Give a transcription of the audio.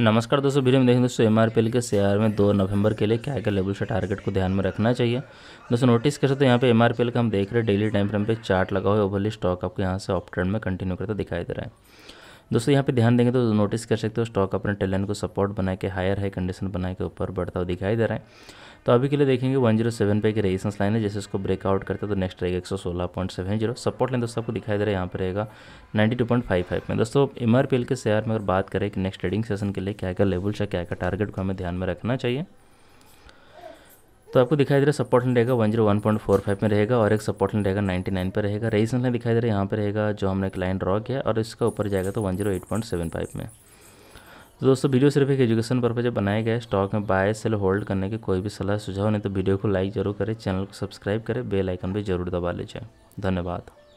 नमस्कार दोस्तों वीडियो में देखें दोस्तों एम आर के शेयर में दो नवंबर के लिए क्या क्या लेवल से टारगेट को ध्यान में रखना चाहिए दोस्तों नोटिस कर सकते हैं यहाँ पे एम का हम देख रहे हैं डेली टाइम फ्रेम पे चार्ट लगा हुआ है ओवरली स्टॉक आपको यहाँ से ऑफ ट्रेंड में कंटिन्यू करता दिखाई दे रहा है दोस्तों यहाँ पे ध्यान देंगे तो नोटिस कर सकते हो स्टॉक अपने टेलेंट को सपोर्ट बना के हायर हाई कंडीशन बना के ऊपर बढ़ता हुआ दिखाई दे रहा है तो अभी के लिए देखेंगे वन जीरो सेवन पे एक रेजिस्टेंस लाइन है जैसे इसको ब्रेकआउट करते हैं तो नेक्स्ट रहेगा एक सौ सोलह point seven zero support line दोस्तों आपको दिखाई दे रहा है यहाँ पर रहेगा ninety two point five five में दोस्तों एम आर पी एल के शेयर में अगर बात करें कि नेक्स्ट ट्रेडिंग सेशन के लिए क्या क्या लेवल है क्या क्या टारगेट को हमें ध्यान में रखना चाहिए तो आपको दिखाई दे रहा है सपोर्ट लाइन रहेगा one zero one point four five में रहेगा और एक सपोर्ट लाइन रहेगा नाइन्टी नाइन पर रहेगा रेजिस्टेंस लाइन दिखाई दे रहा है यहाँ पर रहेगा जो हमने एक लाइन ड्रॉ किया और इसका ऊपर जाएगा तो one zero eight point seven five में तो दोस्तों वीडियो सिर्फ एक एजुकेशन पर्पज बनाए गए स्टॉक में बाय सेल होल्ड करने की कोई भी सलाह सुझाव नहीं तो वीडियो को लाइक जरूर करें चैनल को सब्सक्राइब करें बेल आइकन भी जरूर दबा लीजिए धन्यवाद